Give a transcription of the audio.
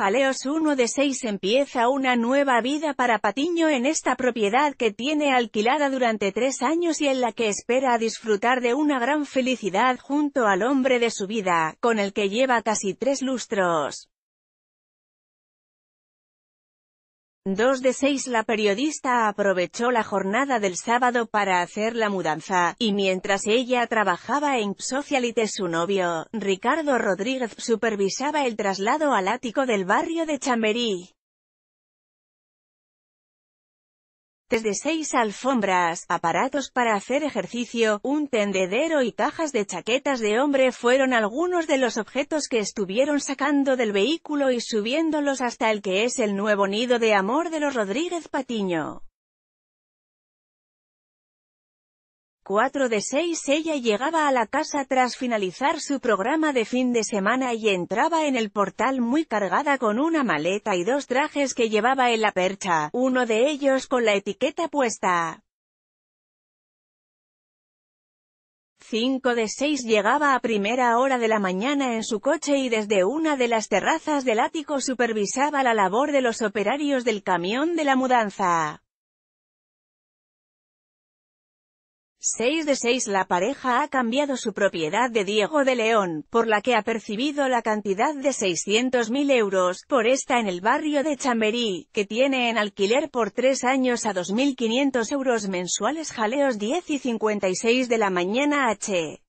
Jaleos 1 de 6 empieza una nueva vida para Patiño en esta propiedad que tiene alquilada durante tres años y en la que espera disfrutar de una gran felicidad junto al hombre de su vida, con el que lleva casi tres lustros. Dos de seis La periodista aprovechó la jornada del sábado para hacer la mudanza, y mientras ella trabajaba en Socialite su novio, Ricardo Rodríguez, supervisaba el traslado al ático del barrio de Chamberí. desde seis alfombras, aparatos para hacer ejercicio, un tendedero y cajas de chaquetas de hombre fueron algunos de los objetos que estuvieron sacando del vehículo y subiéndolos hasta el que es el nuevo nido de amor de los Rodríguez Patiño. 4 de 6 ella llegaba a la casa tras finalizar su programa de fin de semana y entraba en el portal muy cargada con una maleta y dos trajes que llevaba en la percha, uno de ellos con la etiqueta puesta. 5 de 6 llegaba a primera hora de la mañana en su coche y desde una de las terrazas del ático supervisaba la labor de los operarios del camión de la mudanza. 6 de 6 La pareja ha cambiado su propiedad de Diego de León, por la que ha percibido la cantidad de 600.000 euros, por esta en el barrio de Chamberí, que tiene en alquiler por tres años a 2.500 euros mensuales Jaleos 10 y 56 de la mañana H.